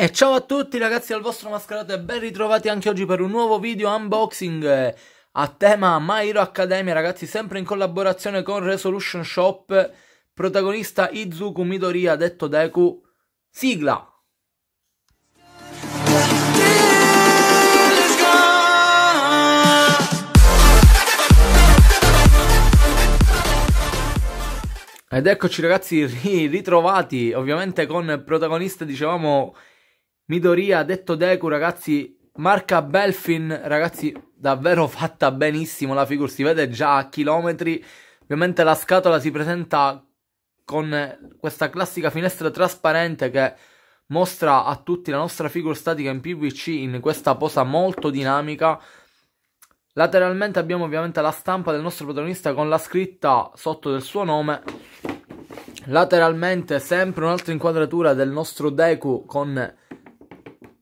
E ciao a tutti ragazzi al vostro mascherato e ben ritrovati anche oggi per un nuovo video unboxing a tema My Hero Academia ragazzi sempre in collaborazione con Resolution Shop protagonista Izuku Midoriya detto Deku sigla Ed eccoci ragazzi ritrovati ovviamente con protagonista dicevamo Midoria, detto Deku, ragazzi, marca Belfin, ragazzi, davvero fatta benissimo la figura, si vede già a chilometri. Ovviamente la scatola si presenta con questa classica finestra trasparente che mostra a tutti la nostra figura statica in PVC in questa posa molto dinamica. Lateralmente abbiamo ovviamente la stampa del nostro protagonista con la scritta sotto del suo nome. Lateralmente sempre un'altra inquadratura del nostro Deku con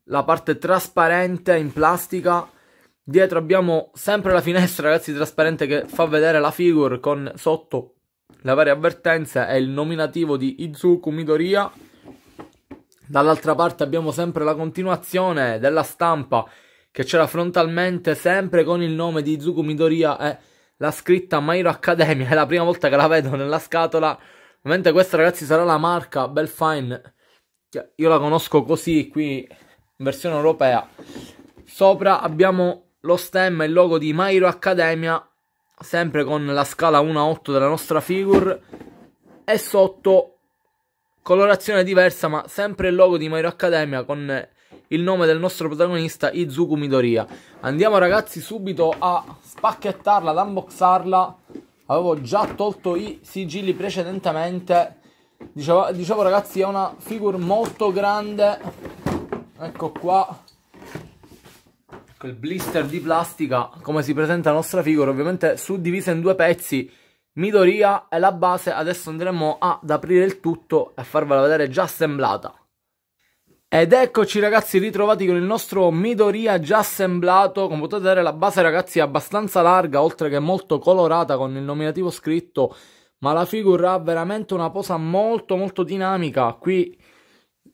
la parte trasparente in plastica. Dietro abbiamo sempre la finestra, ragazzi, trasparente che fa vedere la figure con sotto le varie avvertenze e il nominativo di Izuku Midoriya. Dall'altra parte abbiamo sempre la continuazione della stampa che c'era frontalmente sempre con il nome di Izuku Midoriya e la scritta Mairo Academia. È la prima volta che la vedo nella scatola. Ovviamente questa ragazzi sarà la marca Belfine. Io la conosco così qui versione europea. Sopra abbiamo lo stemma e il logo di Myro Accademia, sempre con la scala 1 a 8 della nostra figure, e sotto colorazione diversa, ma sempre il logo di Myro Accademia con il nome del nostro protagonista Izuku Midoriya. Andiamo ragazzi subito a spacchettarla, ad unboxarla. Avevo già tolto i sigilli precedentemente. Dicevo, dicevo ragazzi è una figure molto grande ecco qua quel blister di plastica come si presenta la nostra figura ovviamente suddivisa in due pezzi Midoria e la base adesso andremo ad aprire il tutto e farvela vedere già assemblata ed eccoci ragazzi ritrovati con il nostro Midoria già assemblato come potete vedere la base ragazzi è abbastanza larga oltre che molto colorata con il nominativo scritto ma la figura ha veramente una posa molto molto dinamica qui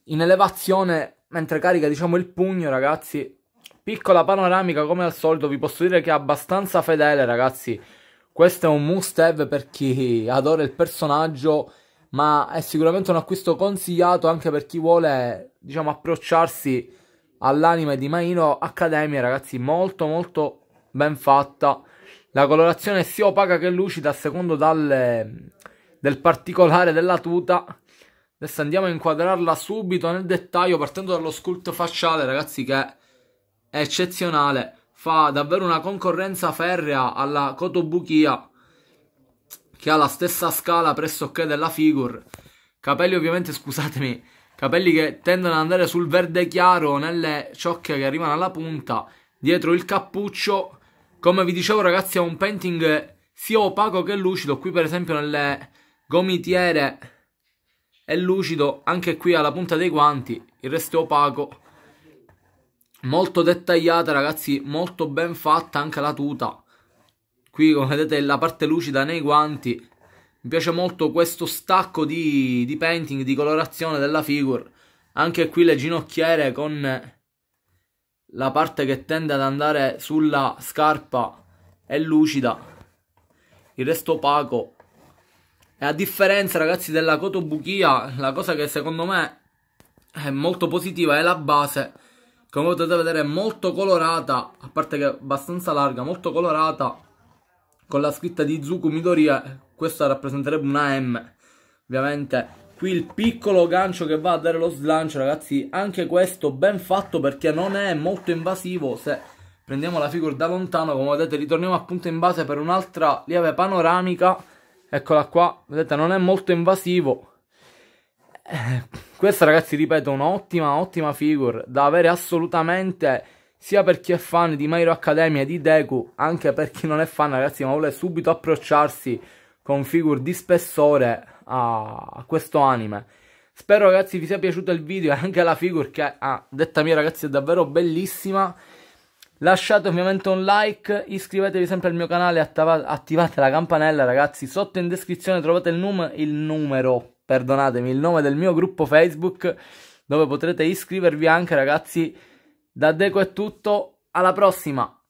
in elevazione mentre carica diciamo il pugno ragazzi piccola panoramica come al solito vi posso dire che è abbastanza fedele ragazzi questo è un must have per chi adora il personaggio ma è sicuramente un acquisto consigliato anche per chi vuole diciamo approcciarsi all'anime di Maino Academia ragazzi molto molto ben fatta la colorazione è sia opaca che lucida a secondo dalle... del particolare della tuta Adesso andiamo a inquadrarla subito nel dettaglio partendo dallo sculpt facciale, ragazzi, che è eccezionale. Fa davvero una concorrenza ferrea alla Kotobukiya, che ha la stessa scala pressoché della figure. Capelli ovviamente, scusatemi, capelli che tendono ad andare sul verde chiaro nelle ciocche che arrivano alla punta, dietro il cappuccio. Come vi dicevo ragazzi ha un painting sia opaco che lucido, qui per esempio nelle gomitiere è lucido anche qui alla punta dei guanti, il resto è opaco. Molto dettagliata ragazzi, molto ben fatta anche la tuta. Qui come vedete la parte lucida nei guanti. Mi piace molto questo stacco di, di painting, di colorazione della figure. Anche qui le ginocchiere con la parte che tende ad andare sulla scarpa è lucida. Il resto opaco, e a differenza, ragazzi, della Cotobuchia, la cosa che secondo me è molto positiva è la base. Come potete vedere è molto colorata, a parte che è abbastanza larga, molto colorata. Con la scritta di Zuku Midoriya, questa rappresenterebbe una M. Ovviamente qui il piccolo gancio che va a dare lo slancio, ragazzi, anche questo ben fatto perché non è molto invasivo se prendiamo la figura da lontano, come vedete ritorniamo appunto in base per un'altra lieve panoramica Eccola qua, vedete, non è molto invasivo. Eh, questa ragazzi, ripeto, un'ottima, ottima figure da avere assolutamente sia per chi è fan di Mairo Academia e di Deku, anche per chi non è fan, ragazzi, ma vuole subito approcciarsi con figure di spessore a, a questo anime. Spero ragazzi vi sia piaciuto il video e anche la figure che, ah, detta mia ragazzi, è davvero bellissima. Lasciate ovviamente un like, iscrivetevi sempre al mio canale, attivate la campanella ragazzi. Sotto in descrizione trovate il, num il numero, perdonatemi, il nome del mio gruppo Facebook dove potrete iscrivervi anche ragazzi. Da Deco è tutto, alla prossima!